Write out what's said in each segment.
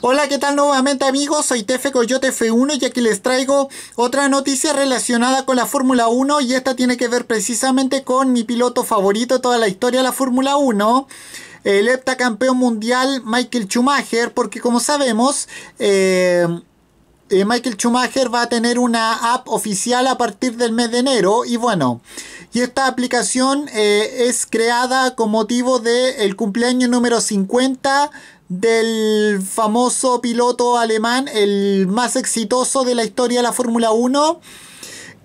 Hola, ¿qué tal nuevamente amigos? Soy Tefe Coyote F1 y aquí les traigo otra noticia relacionada con la Fórmula 1 y esta tiene que ver precisamente con mi piloto favorito de toda la historia de la Fórmula 1 el heptacampeón mundial Michael Schumacher, porque como sabemos, eh, eh, Michael Schumacher va a tener una app oficial a partir del mes de enero y bueno, y esta aplicación eh, es creada con motivo del el cumpleaños número 50 del famoso piloto alemán, el más exitoso de la historia de la Fórmula 1.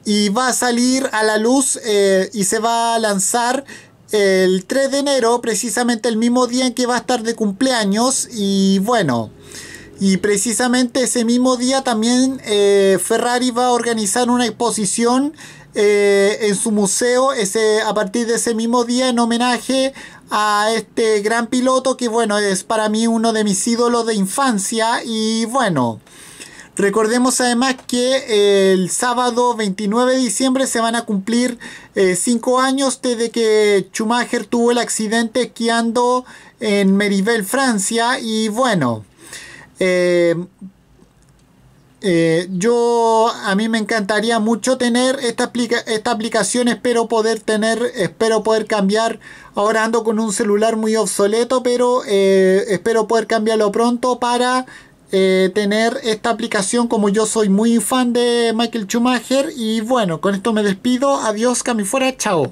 Y va a salir a la luz eh, y se va a lanzar el 3 de enero, precisamente el mismo día en que va a estar de cumpleaños. Y bueno, y precisamente ese mismo día también eh, Ferrari va a organizar una exposición eh, en su museo ese, a partir de ese mismo día en homenaje a este gran piloto que bueno es para mí uno de mis ídolos de infancia y bueno. Recordemos además que eh, el sábado 29 de diciembre se van a cumplir cinco años desde que Schumacher tuvo el accidente esquiando en Meribel, Francia. Y bueno, eh, eh, yo a mí me encantaría mucho tener esta, esta aplicación, espero poder tener, espero poder cambiar. Ahora ando con un celular muy obsoleto, pero eh, espero poder cambiarlo pronto para tener esta aplicación como yo soy muy fan de Michael Schumacher. Y bueno, con esto me despido. Adiós, fuera, chao.